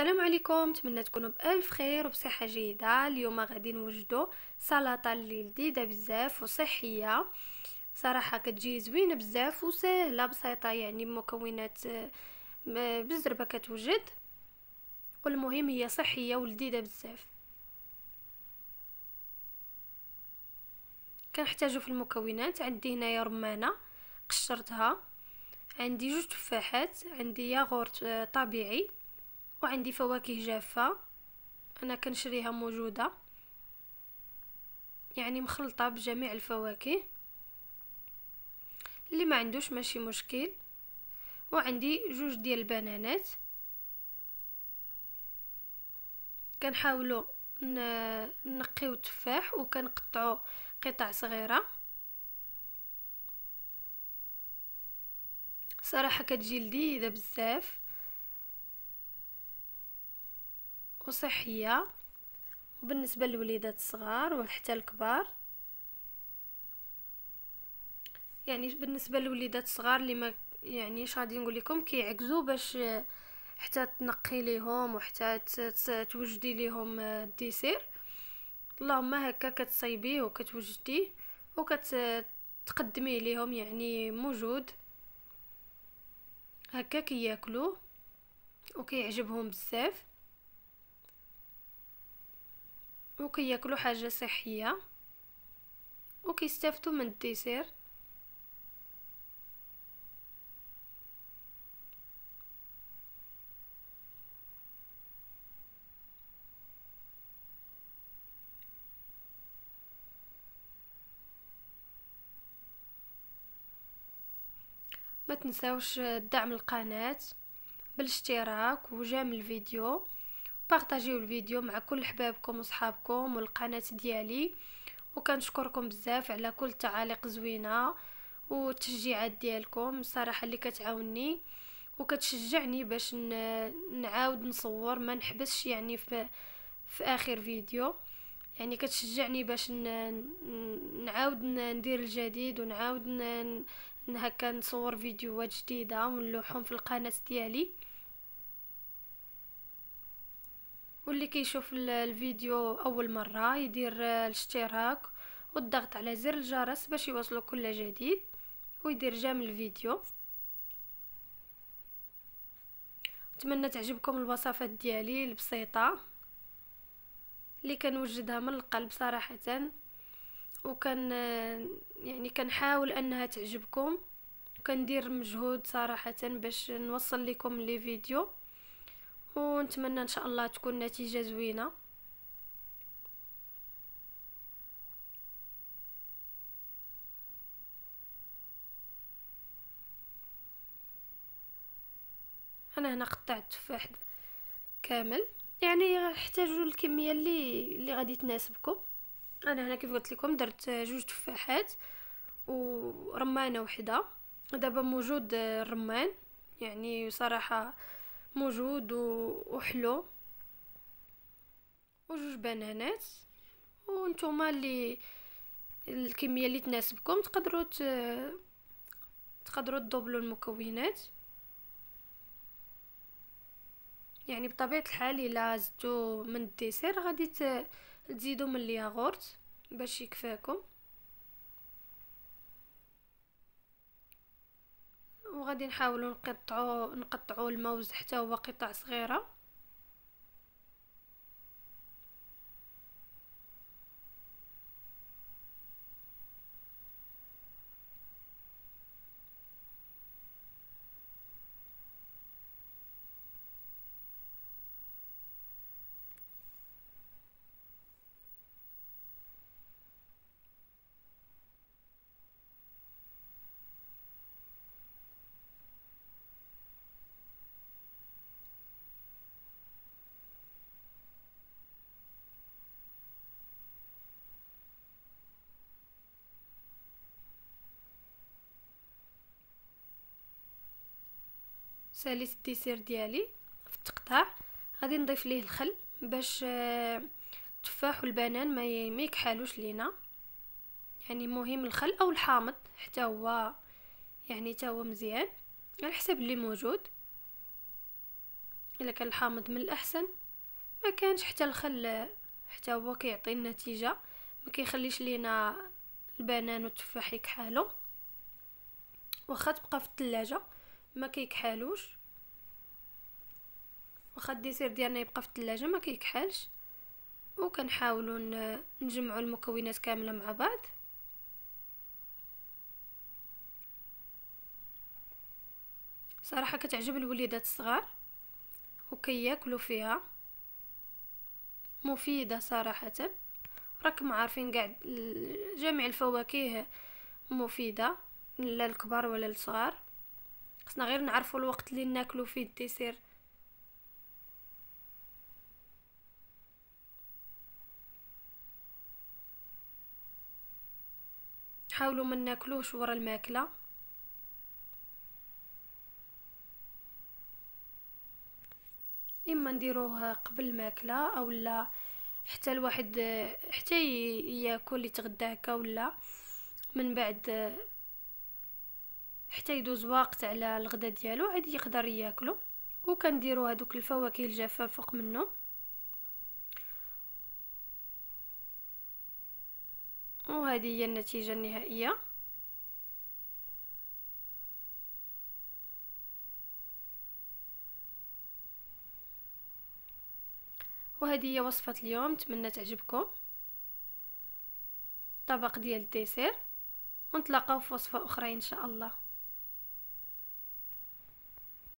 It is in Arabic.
السلام عليكم نتمنى تكونوا بالف خير وبصحه جيده اليوم غادي نوجدوا سلطه اللي لذيذه بزاف وصحيه صراحه كتجي زوينه بزاف وسهله بسيطه يعني مكونات بزربه كتوجد والمهم هي صحيه ولذيذه بزاف كنحتاجو في المكونات عندي هنايا رمانه قشرتها عندي جوج تفاحات عندي ياغورت آه، طبيعي وعندي فواكه جافة أنا كنشريها موجودة يعني مخلطة بجميع الفواكه اللي ما عندوش ماشي مشكل وعندي جوج ديال البنانات كنحاولوا نقيو التفاح وكنقطعو قطع صغيره صراحه كتجي لذيذه بزاف وصحية وبالنسبة للوليدات الصغار وحتى الكبار يعني بالنسبة للوليدات الصغار اللي ما يعني غادي نقول لكم كيعكزوا باش حتى تنقي ليهم وحتى توجدي ليهم الديسير اللهم هكا كتصايبيه وكتوجديه وكتقدميه ليهم يعني موجود هكا كياكلوه وكيعجبهم بزاف وكياكلوا حاجه صحيه وكيستافدوا من الديسير ما تنساوش دعم القناه بالاشتراك وجام الفيديو بارطاجيو الفيديو مع كل حبابكم وصحابكم والقناه ديالي وكنشكركم بزاف على كل تعاليق زوينه والتشجيعات ديالكم صراحه اللي كتعاوني وكتشجعني باش نعاود نصور ما نحبسش يعني في في اخر فيديو يعني كتشجعني باش نعاود ندير الجديد ونعاود هكا نصور فيديوهات جديده ونلوحهم في القناه ديالي واللي كيشوف الفيديو اول مره يدير الاشتراك والضغط على زر الجرس باش يوصلو كل جديد ويدير جام الفيديو نتمنى تعجبكم الوصفات ديالي البسيطه اللي كنوجدها من القلب صراحه وكان يعني كنحاول انها تعجبكم كندير مجهود صراحه باش نوصل لكم لي فيديو ونتمنى ان شاء الله تكون نتيجه زوينه انا هنا قطعت التفاح كامل يعني احتاجوا الكميه اللي اللي غادي تناسبكم انا هنا كيف قلت لكم درت جوج تفاحات ورمانه وحده دابا موجود الرمان يعني صراحه موجود وحلو وجوج بنانات وانتوما اللي الكميه اللي تناسبكم تقدروا ت... تقدروا تضبلوا المكونات يعني بطبيعه الحال الا زدتوا من الديسير غادي ت... تزيدوا من الياغورت باش يكفاكم وغادي نحاولوا نقطعوا نقطعوا الموز حتى هو قطع صغيره ساليت الديسير ديالي في التقطاع غادي نضيف ليه الخل باش آه، التفاح والبنان ما ما يكحلوش لينا يعني مهم الخل او الحامض حتى هو يعني حتى هو مزيان على حسب اللي موجود الا كان الحامض من الاحسن ما كانش حتى الخل حتى هو كيعطي النتيجه ما كيخليش لينا البنان والتفاح يكحلوا واخا تبقى في الثلاجه ما كيكحالوش واخا الديسير ديالنا يبقى في الثلاجه ما كيكحلش وكنحاولوا نجمعوا المكونات كامله مع بعض صراحه كتعجب الوليدات الصغار وكياكلوا فيها مفيده صراحه راكم عارفين كاع جميع الفواكه مفيده لا الكبار ولا الصغار خصنا غير نعرفو الوقت اللي ناكلو فيه الديسير حاولوا ما ناكلوش ورا الماكله اما نديروه قبل الماكله او لا حتى الواحد حتى ياكل يتغدى هكا ولا من بعد حتى يدوز وقت على الغدا ديالو عاد يقدر ياكلو وكنديروا هادوك الفواكه الجافه فوق منه وهذه هي النتيجه النهائيه وهذه هي وصفه اليوم نتمنى تعجبكم طبق ديال الديسير ونتلاقاو في وصفه اخرى ان شاء الله